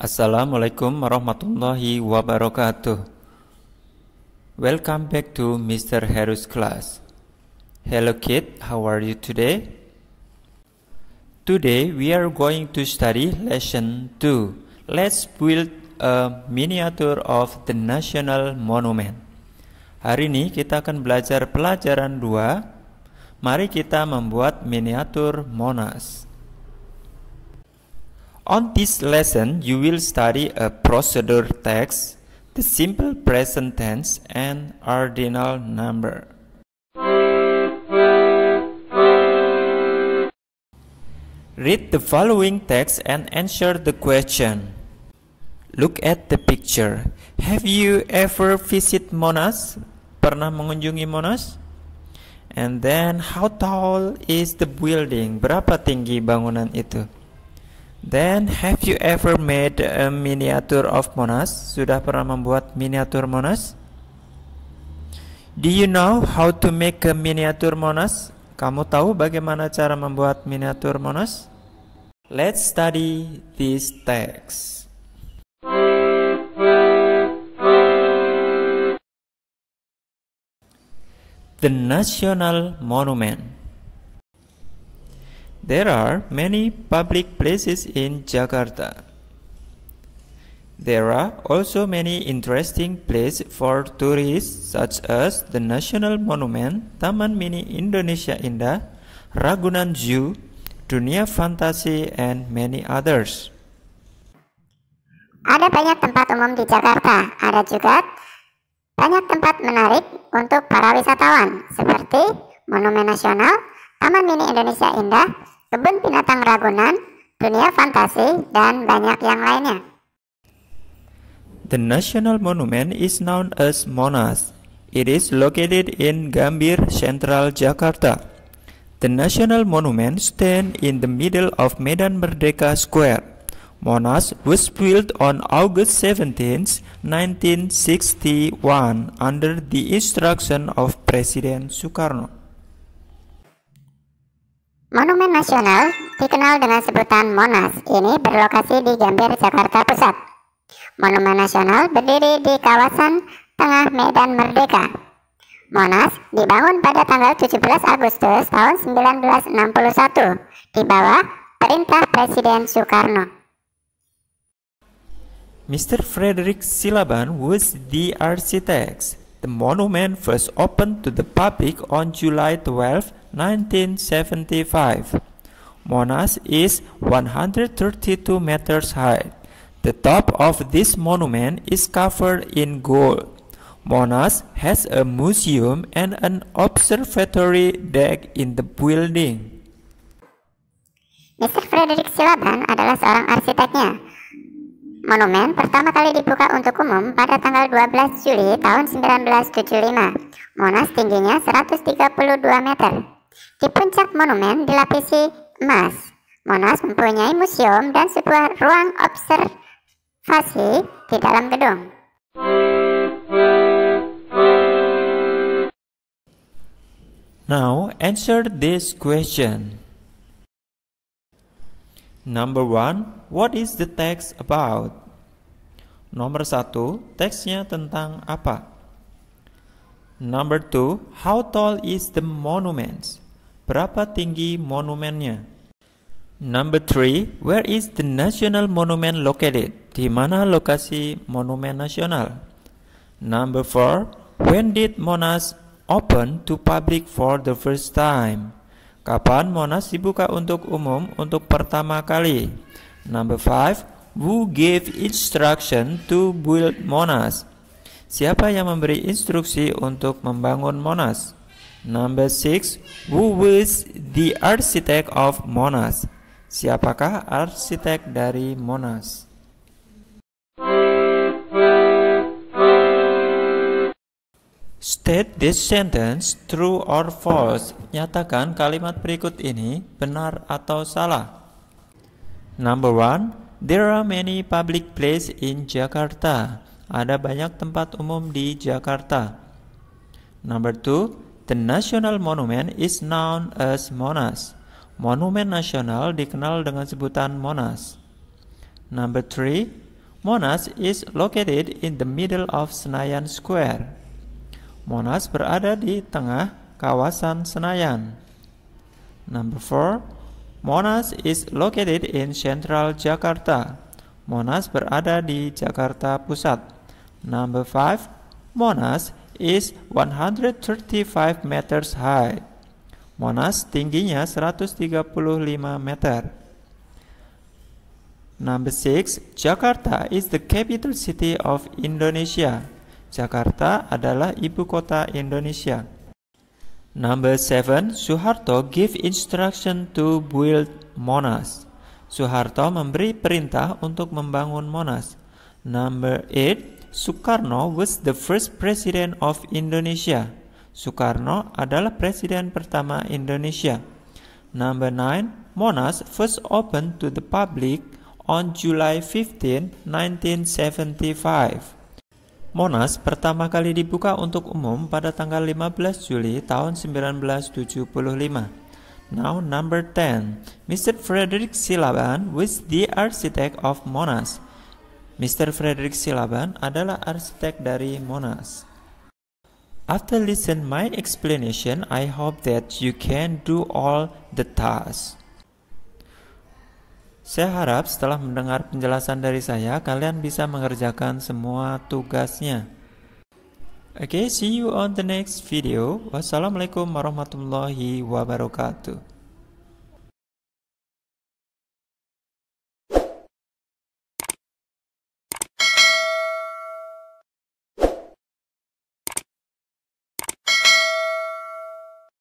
Assalamualaikum warahmatullahi wabarakatuh. Welcome back to Mr. Haru's class. Hello kid, how are you today? Today we are going to study lesson 2. Let's build a miniature of the national monument. Hari ini kita akan belajar pelajaran 2. Mari kita membuat miniatur Monas. On this lesson, you will study a procedure text, the simple present tense, and ordinal number. Read the following text and answer the question. Look at the picture. Have you ever visit Monas? Pernah mengunjungi Monas? And then, how tall is the building? Berapa tinggi bangunan itu? Then have you ever made a miniature of Monas? Sudah pernah membuat miniatur Monas? Do you know how to make a miniature Monas? Kamu tahu bagaimana cara membuat miniatur Monas? Let's study this text. The National Monument There are many public places in Jakarta. There are also many interesting places for tourists such as the National Monument, Taman Mini Indonesia Indah, Ragunan Zoo, Dunia Fantasi, and many others. Ada banyak tempat umum di Jakarta, ada juga banyak tempat menarik untuk para wisatawan seperti Monumen Nasional, Taman Mini Indonesia Indah, kebun binatang Ragunan, dunia fantasi, dan banyak yang lainnya. The national monument is known as Monas. It is located in Gambir, Central Jakarta. The national monument stands in the middle of Medan Merdeka Square. Monas was built on August 17, 1961 under the instruction of President Sukarno. Monumen nasional dikenal dengan sebutan Monas. Ini berlokasi di Gambir, Jakarta Pusat. Monumen nasional berdiri di kawasan tengah Medan Merdeka. Monas dibangun pada tanggal 17 Agustus tahun 1961 di bawah perintah Presiden Soekarno. Mr. Frederick Silaban was the architect. The monument first opened to the public on July 12, 1975. Monas is 132 meters high. The top of this monument is covered in gold. Monas has a museum and an observatory deck in the building. Mr. Frederick Silaban adalah seorang arsiteknya. Monumen pertama kali dibuka untuk umum pada tanggal 12 Juli tahun 1975. Monas tingginya 132 meter. Di puncak monumen dilapisi emas. Monas mempunyai museum dan sebuah ruang observasi di dalam gedung. Now answer this question. Number one, what is the text about? Nomor satu, teksnya tentang apa? Number two, how tall is the monument? Berapa tinggi monumennya? Number three, where is the national monument located? Di mana lokasi monumen nasional? Number four, when did Monas open to public for the first time? Kapan Monas dibuka untuk umum untuk pertama kali? Number 5. Who gave instruction to build Monas? Siapa yang memberi instruksi untuk membangun Monas? Number 6. Who was the architect of Monas? Siapakah arsitek dari Monas? State this sentence true or false. Nyatakan kalimat berikut ini benar atau salah. Number one, there are many public place in Jakarta. Ada banyak tempat umum di Jakarta. Number two, the national monument is known as Monas. Monumen nasional dikenal dengan sebutan Monas. Number three, Monas is located in the middle of Senayan Square. Monas berada di tengah kawasan Senayan. Number 4. Monas is located in central Jakarta. Monas berada di Jakarta Pusat. Number 5. Monas is 135 meters high. Monas tingginya 135 meter. Number 6. Jakarta is the capital city of Indonesia. Jakarta adalah ibu kota Indonesia. Number 7, Soeharto give instruction to build Monas. Soeharto memberi perintah untuk membangun Monas. Number 8, Soekarno was the first president of Indonesia. Soekarno adalah presiden pertama Indonesia. Number 9, Monas first opened to the public on July 15, 1975. Monas pertama kali dibuka untuk umum pada tanggal 15 Juli tahun 1975. Now number 10, Mr. Frederick Silaban was the architect of Monas. Mr. Frederick Silaban adalah arsitek dari Monas. After listen my explanation, I hope that you can do all the tasks. Saya harap setelah mendengar penjelasan dari saya, kalian bisa mengerjakan semua tugasnya. Oke, okay, see you on the next video. Wassalamualaikum warahmatullahi wabarakatuh.